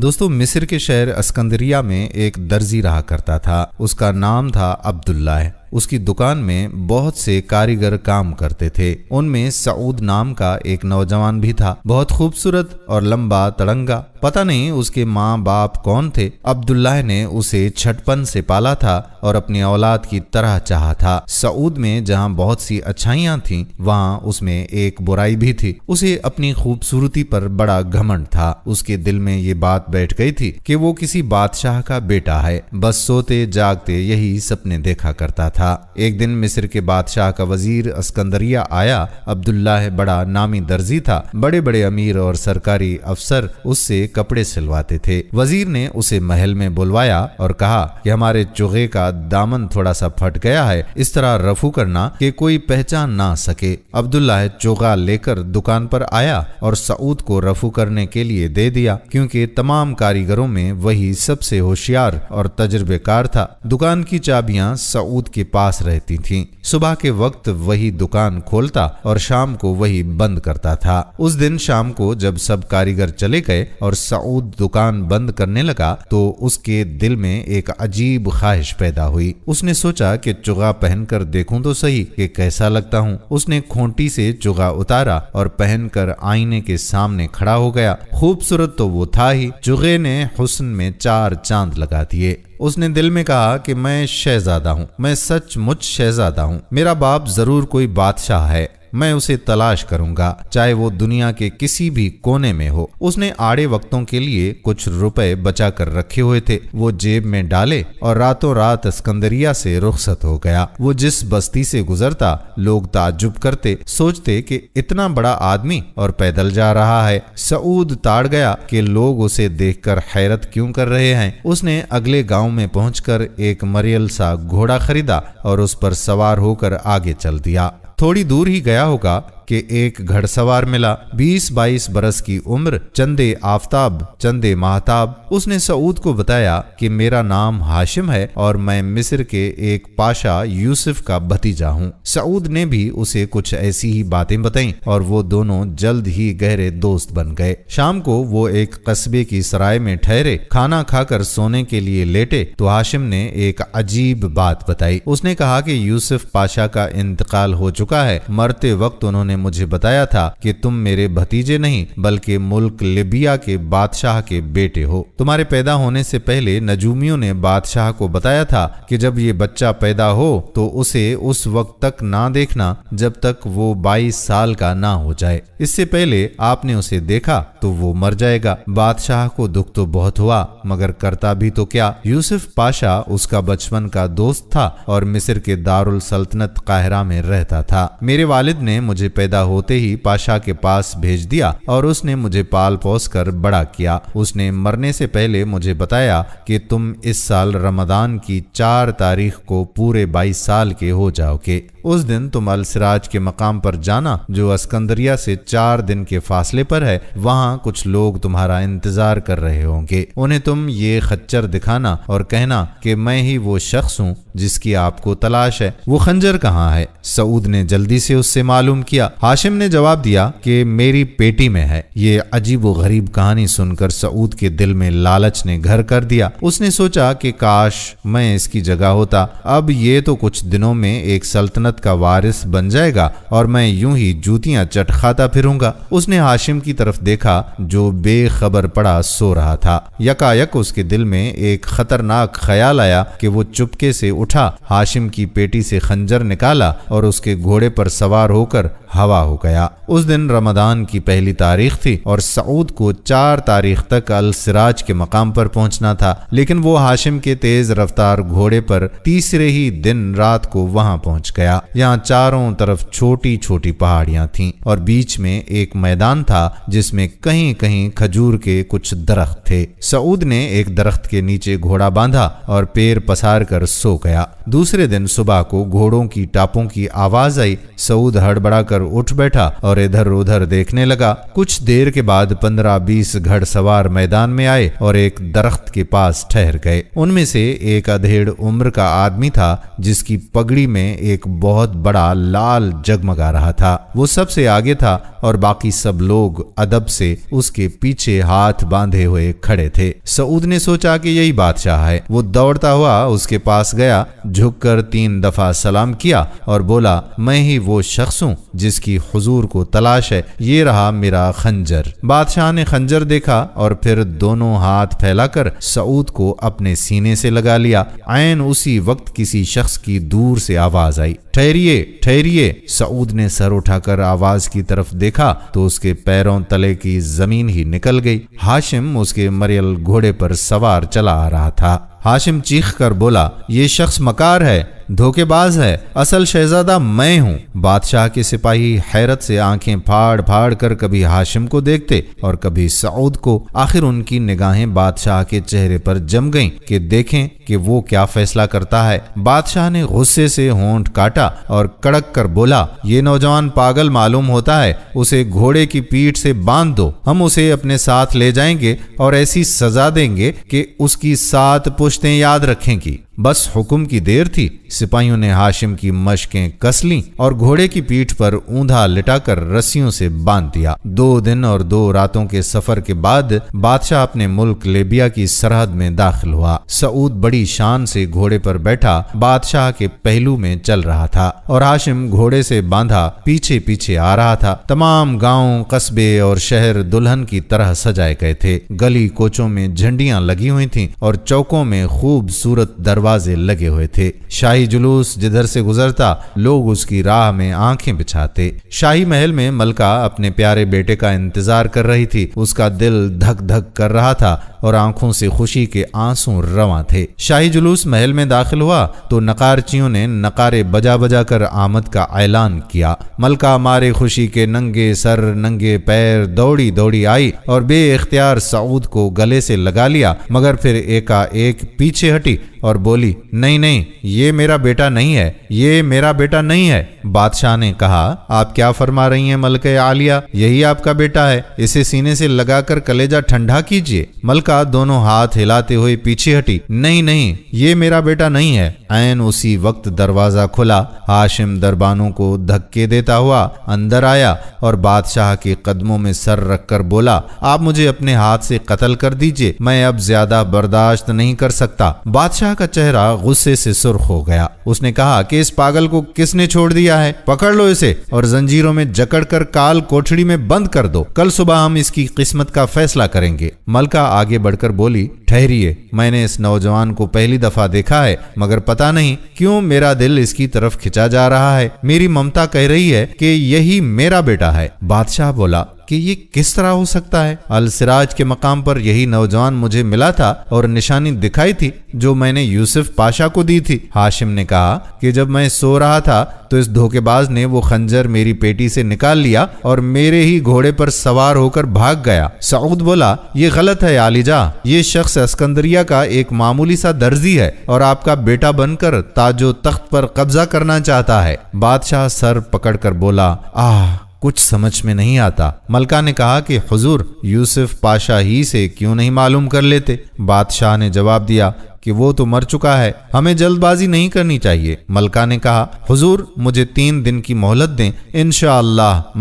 दोस्तों मिस्र के शहर अस्कंदरिया में एक दर्जी रहा करता था उसका नाम था अब्दुल्ला उसकी दुकान में बहुत से कारीगर काम करते थे उनमें सऊद नाम का एक नौजवान भी था बहुत खूबसूरत और लंबा तड़ंगा पता नहीं उसके माँ बाप कौन थे अब्दुल्लाह ने उसे छटपन से पाला था और अपनी औलाद की तरह चाहा था सऊद में जहाँ बहुत सी अच्छाइयाँ थी वहाँ उसमें एक बुराई भी थी उसे अपनी खूबसूरती पर बड़ा घमंड था उसके दिल में ये बात बैठ गई थी कि वो किसी बादशाह का बेटा है बस सोते जागते यही सपने देखा करता था था एक दिन मिस्र के बादशाह का वजीर अस्कंदरिया आया अब्दुल्लाह बड़ा नामी दर्जी था बड़े बड़े अमीर और सरकारी अफसर उससे कपड़े सिलवाते थे वजीर ने उसे महल में बुलवाया और कहा कि हमारे चुगे का दामन थोड़ा सा फट गया है इस तरह रफू करना कि कोई पहचान ना सके अब्दुल्लाह चोगा लेकर दुकान पर आया और सऊद को रफू करने के लिए दे दिया क्योंकि तमाम कारीगरों में वही सबसे होशियार और तजुर्बेकार था दुकान की चाबियां सऊद के पास रहती थीं। सुबह के वक्त वही दुकान खोलता और शाम को वही बंद करता था उस दिन शाम को जब सब कारीगर चले गए और सऊद दुकान बंद करने लगा तो उसके दिल में एक अजीब ख्वाहिश पैदा हुई उसने सोचा कि चुगा पहनकर देखूं तो सही कि कैसा लगता हूं। उसने खोटी से चुगा उतारा और पहनकर आईने के सामने खड़ा हो गया खूबसूरत तो वो था ही चुगे ने हुस्न में चार चांद लगा दिए उसने दिल में कहा कि मैं शहजादा हूँ मैं सचमुच शहजादा हूँ मेरा बाप जरूर कोई बादशाह है मैं उसे तलाश करूंगा चाहे वो दुनिया के किसी भी कोने में हो उसने आड़े वक्तों के लिए कुछ रुपए बचा कर रखे हुए थे वो जेब में डाले और रातों रात स्कंदरिया से रुखसत हो गया वो जिस बस्ती से गुजरता लोग ताजुब करते सोचते कि इतना बड़ा आदमी और पैदल जा रहा है सऊद ताड़ गया कि लोग उसे देखकर हैरत क्यों कर रहे हैं उसने अगले गांव में पहुंचकर एक मरियल सा घोड़ा खरीदा और उस पर सवार होकर आगे चल दिया थोड़ी दूर ही गया होगा कि एक घड़सवार मिला 20-22 बरस की उम्र चंदे आफताब चंदे महताब उसने सऊद को बताया कि मेरा नाम हाशिम है और मैं मिस्र के एक पाशा यूसुफ का भतीजा हूँ सऊद ने भी उसे कुछ ऐसी ही बातें बताई और वो दोनों जल्द ही गहरे दोस्त बन गए शाम को वो एक कस्बे की सराय में ठहरे खाना खाकर सोने के लिए लेटे तो हाशिम ने एक अजीब बात बताई उसने कहा कि यूसुफ पाशा का इंतकाल हो चुका है मरते वक्त उन्होंने ने मुझे बताया था कि तुम मेरे भतीजे नहीं बल्कि मुल्क लिबिया के बादशाह के बेटे हो तुम्हारे पैदा होने से पहले नजूमियों ने बादशाह को बताया था कि जब ये बच्चा पैदा हो तो उसे उस वक्त तक ना देखना जब तक वो बाईस साल का ना हो जाए इससे पहले आपने उसे देखा तो वो मर जाएगा बादशाह को दुख तो बहुत हुआ मगर करता भी तो क्या यूसुफ पाशा उसका बचपन का दोस्त था और मिस्र के दारुल सल्तनत काहरा में रहता था मेरे वालिद ने मुझे पैदा होते ही पाशा के पास भेज दिया और उसने मुझे पाल पोस कर बड़ा किया उसने मरने से पहले मुझे बताया कि तुम इस साल रमदान की चार तारीख को पूरे बाईस साल के हो जाओगे उस दिन तुम अलसराज के मकाम पर जाना जो अस्कंदरिया से चार दिन के फासले पर है वहाँ कुछ लोग तुम्हारा इंतजार कर रहे होंगे उन्हें तुम ये खच्चर दिखाना और कहना कि मैं ही वो शख्स हूँ जिसकी आपको तलाश है वो खंजर कहाँ है सऊद ने जल्दी से उससे मालूम किया हाशिम ने जवाब दिया कि मेरी पेटी में है ये अजीब गरीब कहानी सुनकर सऊद के दिल में लालच ने घर कर दिया उसने सोचा कि काश मैं इसकी जगह होता अब ये तो कुछ दिनों में एक सल्तनत का वारिस बन जाएगा और मैं यूं ही जूतियां चटखाता फिरूंगा उसने हाशिम की तरफ देखा जो बेखबर पड़ा सो रहा था यकायक उसके दिल में एक खतरनाक ख्याल आया कि वो चुपके से उठा हाशिम की पेटी से खंजर निकाला और उसके घोड़े पर सवार होकर हवा हो गया उस दिन रमदान की पहली तारीख थी और सऊद को चार तारीख तक अल सिराज के मकाम पर पहुंचना था लेकिन वो हाशिम के तेज रफ्तार घोड़े पर तीसरे ही दिन रात को वहां पहुंच गया यहाँ चारों तरफ छोटी छोटी पहाड़ियां थीं और बीच में एक मैदान था जिसमें कहीं कहीं खजूर के कुछ दरख्त थे सऊद ने एक दरख्त के नीचे घोड़ा बांधा और पैर पसार कर सो गया दूसरे दिन सुबह को घोड़ों की टापों की आवाज आई सऊद हड़बड़ा कर उठ बैठा और इधर उधर देखने लगा कुछ देर के बाद पंद्रह बीस घड़ सवार मैदान में आए और एक दरख्त के पास ठहर गए उनमें से एक अधेड़ उम्र का आदमी था जिसकी पगड़ी में एक बहुत बड़ा लाल जगमगा रहा था वो सबसे आगे था और बाकी सब लोग अदब से उसके पीछे हाथ बांधे हुए खड़े थे सऊद ने सोचा कि यही बादशाह है वो दौड़ता हुआ उसके पास गया झुककर तीन दफा सलाम किया और बोला मैं ही वो शख्स हूँ जिसकी हुजूर को तलाश है ये रहा मेरा खंजर बादशाह ने खंजर देखा और फिर दोनों हाथ फैलाकर सऊद को अपने सीने से लगा लिया आयन उसी वक्त किसी शख्स की दूर से आवाज आई ठहरिए ठहरिए सऊद ने सर उठाकर आवाज की तरफ देखा देखा तो उसके पैरों तले की जमीन ही निकल गई हाशिम उसके मरियल घोड़े पर सवार चला आ रहा था हाशिम चीख कर बोला ये शख्स मकार है धोखेबाज है असल शहजादा मैं हूँ बादशाह के सिपाही हैरत से आंखें फाड़ फाड़ कर कभी हाशिम को देखते और कभी सऊद को आखिर उनकी निगाहें बादशाह के चेहरे पर जम गईं कि देखें कि वो क्या फैसला करता है बादशाह ने गुस्से से होंठ काटा और कड़क कर बोला ये नौजवान पागल मालूम होता है उसे घोड़े की पीठ से बांध दो हम उसे अपने साथ ले जाएंगे और ऐसी सजा देंगे कि उसकी सात पुष्ट सोचते हैं याद रखें कि बस हुक्म की देर थी सिपाहियों ने हाशिम की मशकें कस ली और घोड़े की पीठ पर ऊंधा लिटाकर रस्सियों से बांध दिया दो दिन और दो रातों के सफर के बाद बादशाह अपने मुल्क लेबिया की सरहद में दाखिल हुआ सऊद बड़ी शान से घोड़े पर बैठा बादशाह के पहलू में चल रहा था और हाशिम घोड़े से बांधा पीछे पीछे आ रहा था तमाम गाँव कस्बे और शहर दुल्हन की तरह सजाए गए थे गली कोचों में झंडियां लगी हुई थी और चौकों में खूबसूरत दर दरवाजे लगे हुए थे शाही जुलूस जिधर से गुजरता लोग उसकी राह में आंखें बिछाते शाही महल में मलका अपने प्यारे बेटे का इंतजार कर रही थी उसका दिल धक धक कर रहा था और आंखों से खुशी के आंसू रवा थे शाही जुलूस महल में दाखिल हुआ तो नकारचियों ने नकारे बजा बजा कर आमद का ऐलान किया मलका मारे खुशी के नंगे सर नंगे पैर दौड़ी दौड़ी आई और बे इख्तियार सऊद को गले से लगा लिया मगर फिर एका एक पीछे हटी और बोली नहीं नहीं ये मेरा बेटा नहीं है ये मेरा बेटा नहीं है बादशाह ने कहा आप क्या फरमा रही हैं मलके आलिया यही आपका बेटा है इसे सीने से लगाकर कलेजा ठंडा कीजिए मलका दोनों हाथ हिलाते हुए पीछे हटी नहीं नहीं ये मेरा बेटा नहीं है ऐन उसी वक्त दरवाज़ा खुला हाशिम दरबानों को धक्के देता हुआ अंदर आया और बादशाह के कदमों में सर रखकर बोला आप मुझे अपने हाथ से कत्ल कर दीजिए मैं अब ज्यादा बर्दाश्त नहीं कर सकता बादशाह का चेहरा गुस्से से सुर्ख हो गया उसने कहा कि इस पागल को किसने छोड़ दिया है पकड़ लो इसे और जंजीरों में जकड़ कर काल कोठड़ी में बंद कर दो कल सुबह हम इसकी किस्मत का फैसला करेंगे मलका आगे बढ़कर बोली ठहरिए मैंने इस नौजवान को पहली दफा देखा है मगर पता पता नहीं क्यों मेरा दिल इसकी तरफ खिंचा जा रहा है मेरी ममता कह रही है कि यही मेरा बेटा है बादशाह बोला कि ये किस तरह हो सकता है अल सिराज के मकाम पर यही नौजवान मुझे मिला था और निशानी दिखाई थी जो मैंने यूसुफ पाशा को दी थी हाशिम ने कहा कि जब मैं सो रहा था तो इस धोखेबाज ने वो खंजर मेरी पेटी से निकाल लिया और मेरे ही घोड़े पर सवार होकर भाग गया सऊद बोला ये गलत है आलिजा ये शख्स अस्कंदरिया का एक मामूली सा दर्जी है और आपका बेटा बनकर ताजो तख्त पर कब्जा करना चाहता है बादशाह सर पकड़कर बोला आह कुछ समझ में नहीं आता मलका ने कहा कि हुजूर यूसुफ पाशा ही से क्यों नहीं मालूम कर लेते बादशाह ने जवाब दिया कि वो तो मर चुका है हमें जल्दबाजी नहीं करनी चाहिए मलका ने कहा हुजूर मुझे तीन दिन की मोहलत दें इन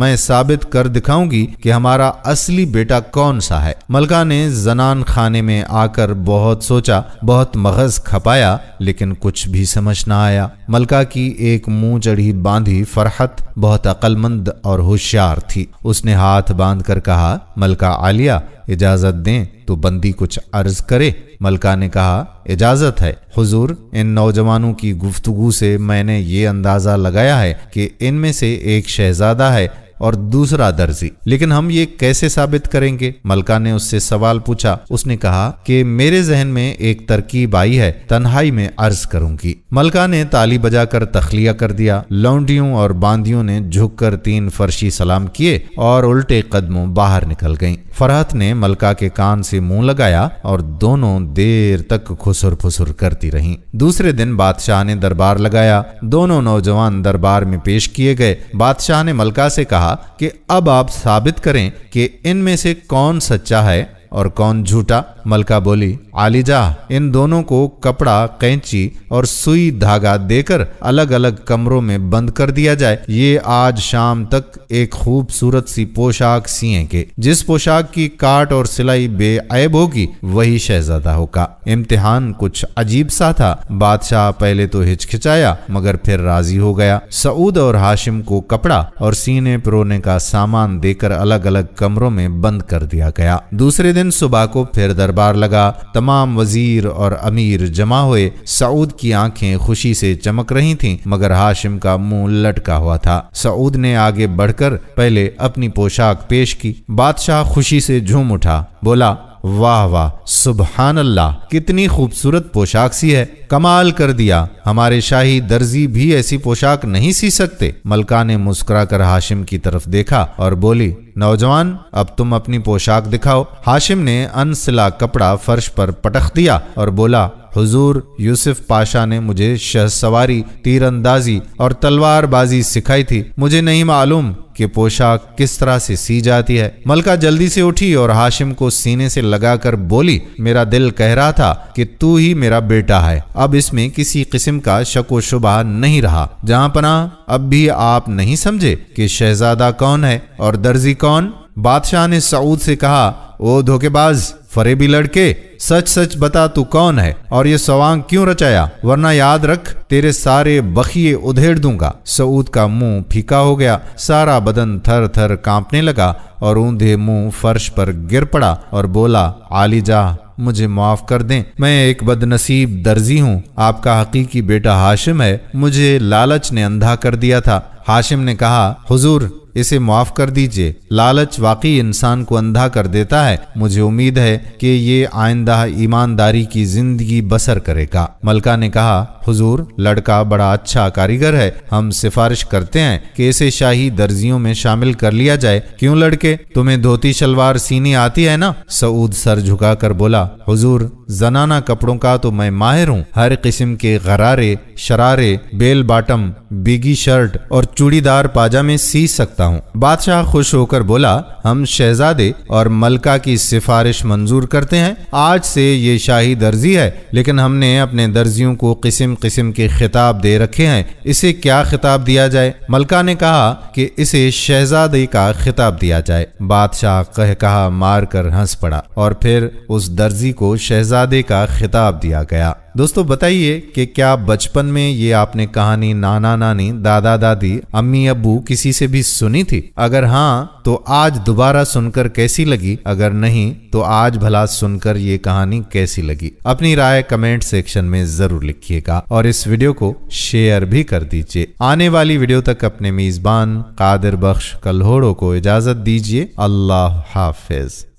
मैं साबित कर दिखाऊंगी कि हमारा असली बेटा कौन सा है मलका ने जनान खाने में आकर बहुत सोचा बहुत मगज खपाया लेकिन कुछ भी समझ न आया मलका की एक मुंह चढ़ी बांधी फरहत बहुत अक्लमंद और होशियार थी उसने हाथ बांध कर कहा मलका आलिया इजाज़त दें तो बंदी कुछ अर्ज करे मलका ने कहा इजाज़त है हुजूर इन नौजवानों की गुफ्तगु से मैंने ये अंदाज़ा लगाया है कि इनमें से एक शहजादा है और दूसरा दर्जी लेकिन हम ये कैसे साबित करेंगे मलका ने उससे सवाल पूछा उसने कहा कि मेरे जहन में एक तरकीब आई है तन्हाई में अर्ज करूंगी मलका ने ताली बजाकर तखलिया कर दिया लौंडियों और बांदियों ने झुककर तीन फर्शी सलाम किए और उल्टे कदमों बाहर निकल गईं। फरहत ने मलका के कान से मुंह लगाया और दोनों देर तक खुसुर फुसुर करती रहीं। दूसरे दिन बादशाह ने दरबार लगाया दोनों नौजवान दरबार में पेश किए गए बादशाह ने मलका से कहा कि अब आप साबित करें कि इनमें से कौन सच्चा है और कौन झूठा मलका बोली आलिजा इन दोनों को कपड़ा कैंची और सुई धागा देकर अलग अलग कमरों में बंद कर दिया जाए ये आज शाम तक एक खूबसूरत सी पोशाक सिए के जिस पोशाक की काट और सिलाई बेअब होगी वही शहजादा होगा इम्तिहान कुछ अजीब सा था बादशाह पहले तो हिचकिचाया मगर फिर राजी हो गया सऊद और हाशिम को कपड़ा और सीने पिरोने का सामान देकर अलग अलग कमरों में बंद कर दिया गया दूसरे दिन दिन सुबह को फिर दरबार लगा तमाम वजीर और अमीर जमा हुए सऊद की आंखें खुशी से चमक रही थीं मगर हाशिम का मुंह लटका हुआ था सऊद ने आगे बढ़कर पहले अपनी पोशाक पेश की बादशाह खुशी से झूम उठा बोला वाह वाह सुबहान अल्लाह कितनी खूबसूरत पोशाक सी है कमाल कर दिया हमारे शाही दर्जी भी ऐसी पोशाक नहीं सी सकते मलका ने मुस्कुरा कर हाशिम की तरफ देखा और बोली नौजवान अब तुम अपनी पोशाक दिखाओ हाशिम ने अनसिला कपड़ा फर्श पर पटख दिया और बोला हुजूर यूसुफ पाशा ने मुझे शहसवारी तीरंदाजी और तलवारबाजी सिखाई थी मुझे नहीं मालूम कि पोशाक किस तरह से सी जाती है मलका जल्दी से उठी और हाशिम को सीने से लगाकर बोली मेरा दिल कह रहा था कि तू ही मेरा बेटा है अब इसमें किसी किस्म का शको शुबा नहीं रहा जहाँ पना अब भी आप नहीं समझे कि शहजादा कौन है और दर्जी कौन बादशाह ने सऊद से कहा ओ धोखेबाज फरेबी लड़के सच सच बता तू कौन है और ये सवांग क्यों रचाया वरना याद रख तेरे सारे बखिए उधेड़ दूंगा सऊद का मुंह फीका हो गया सारा बदन थर थर कांपने लगा और ऊंधे मुंह फर्श पर गिर पड़ा और बोला आली जाह मुझे माफ कर दें मैं एक बदनसीब दर्जी हूँ आपका हकीकी बेटा हाशिम है मुझे लालच ने अंधा कर दिया था हाशिम ने कहा हुजूर इसे माफ कर दीजिए लालच वाकई इंसान को अंधा कर देता है मुझे उम्मीद है कि ये आइंदा ईमानदारी की जिंदगी बसर करेगा मलका ने कहा हुजूर लड़का बड़ा अच्छा कारीगर है हम सिफारिश करते हैं कि इसे शाही दर्जियों में शामिल कर लिया जाए क्यों लड़के तुम्हें धोती शलवार सीनी आती है ना सऊद सर झुकाकर बोला हुजूर जनाना कपड़ों का तो मैं माहिर हूँ हर किस्म के गरारे शरारे बेल बाटम बिगी शर्ट और चूड़ीदार पाजा में सकता हूँ बादशाह खुश होकर बोला हम शहजादे और मलका की सिफारिश मंजूर करते हैं आज से ये शाही दर्जी है लेकिन हमने अपने दर्जियों को किस्म किस्म के खिताब दे रखे हैं इसे क्या खिताब दिया जाए मलका ने कहा कि इसे शहजादे का खिताब दिया जाए बादशाह कह कहा मार कर हंस पड़ा और फिर उस दर्जी को शहजादे का खिताब दिया गया दोस्तों बताइए कि क्या बचपन में ये आपने कहानी नाना नानी दादा दादी अम्मी अबू किसी से भी सुनी थी अगर हाँ तो आज दोबारा सुनकर कैसी लगी अगर नहीं तो आज भला सुनकर ये कहानी कैसी लगी अपनी राय कमेंट सेक्शन में जरूर लिखिएगा और इस वीडियो को शेयर भी कर दीजिए आने वाली वीडियो तक अपने मेजबान कादिर बख्श कल्होड़ो को इजाजत दीजिए अल्लाह हाफिज